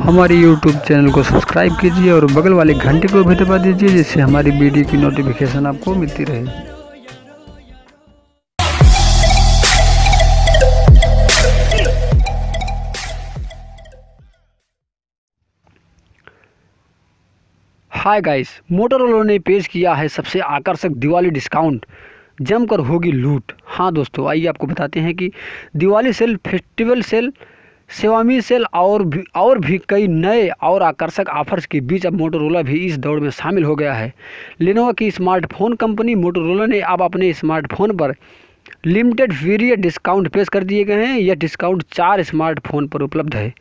हमारे YouTube channel को subscribe कीजिए और बगल वाले घंटे को भी दबा दीजिए जिससे हमारी वीडियो की नोटिफिकेशन आपको मिलती रहे हाय गाइस मोटरोला ने पेश किया है सबसे आकर्षक दिवाली डिस्काउंट जमकर होगी लूट हाँ दोस्तों आइए आपको बताते हैं कि दिवाली सेल फेस्टिवल सेल सेवामी सेल और भी और भी कई नए और आकर्षक ऑफर्स के बीच अब मोटोरोला भी इस दौड़ में शामिल हो गया है लिनोवा की स्मार्टफोन कंपनी मोटोरोला ने अब अपने स्मार्टफोन पर लिमिटेड पीरियड डिस्काउंट पेश कर दिए गए हैं यह डिस्काउंट चार स्मार्टफोन पर उपलब्ध है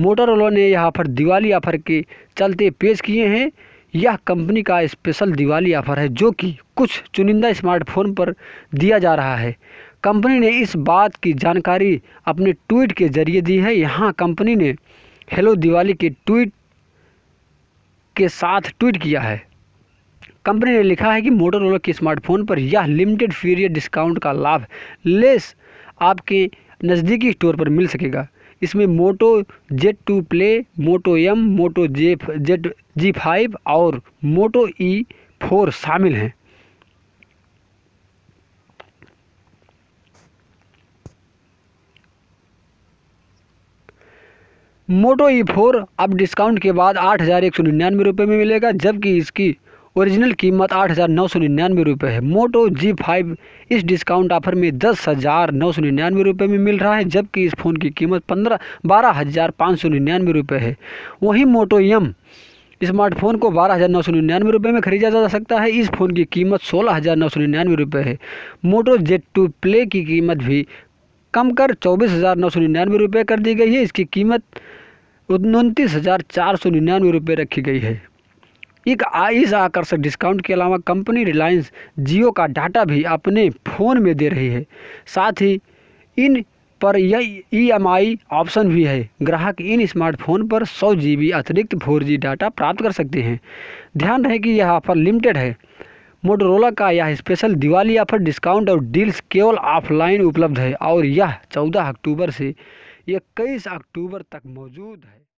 मोटोरोला ने यह ऑफर दिवाली ऑफर के चलते पेश किए हैं यह कंपनी का स्पेशल दिवाली ऑफर है जो कि कुछ चुनिंदा स्मार्टफोन पर दिया जा रहा है कंपनी ने इस बात की जानकारी अपने ट्वीट के जरिए दी है यहाँ कंपनी ने हेलो दिवाली के ट्वीट के साथ ट्वीट किया है कंपनी ने लिखा है कि मोटोरोला के स्मार्टफोन पर यह लिमिटेड पीरियड डिस्काउंट का लाभ लेस आपके नज़दीकी स्टोर पर मिल सकेगा इसमें मोटो जेट टू प्ले मोटो एम मोटो जे जेट जी फाइव और मोटो ई फोर शामिल हैं मोटो ई फोर अब डिस्काउंट के बाद आठ हज़ार एक सौ निन्यानवे रुपये में मिलेगा जबकि इसकी ओरिजिनल कीमत आठ हज़ार नौ सौ निन्यानवे रुपये है मोटो जी फाइव इस डिस्काउंट ऑफर में दस हज़ार नौ सौ निन्यानवे रुपये में मिल रहा है जबकि इस फ़ोन की कीमत पंद्रह बारह हज़ार पाँच सौ निन्यानवे रुपये है वहीं मोटो यम स्मार्टफोन को बारह हज़ार नौ सौ निन्यानवे रुपये में खरीदा जा सकता है इस फ़ोन की कीमत सोलह हज़ार नौ सौ निन्यानवे रुपये है मोटो जेड टू प्ले की कीमत भी कम कर चौबीस हज़ार नौ सौ निन्यानवे रुपये कर दी गई है इसकी कीमत उनतीस हज़ार चार सौ निन्यानवे रुपये रखी गई है एक इस आकर्षक डिस्काउंट के अलावा कंपनी रिलायंस जियो का डाटा भी अपने फ़ोन में दे रही है साथ ही इन पर यह ई ऑप्शन भी है ग्राहक इन स्मार्टफोन पर सौ जी अतिरिक्त फोर डाटा प्राप्त कर सकते हैं ध्यान रहे कि यह ऑफर लिमिटेड है मोटरोला का यह स्पेशल दिवाली ऑफर डिस्काउंट और डील्स केवल ऑफलाइन उपलब्ध है और यह चौदह अक्टूबर से इक्कीस अक्टूबर तक मौजूद है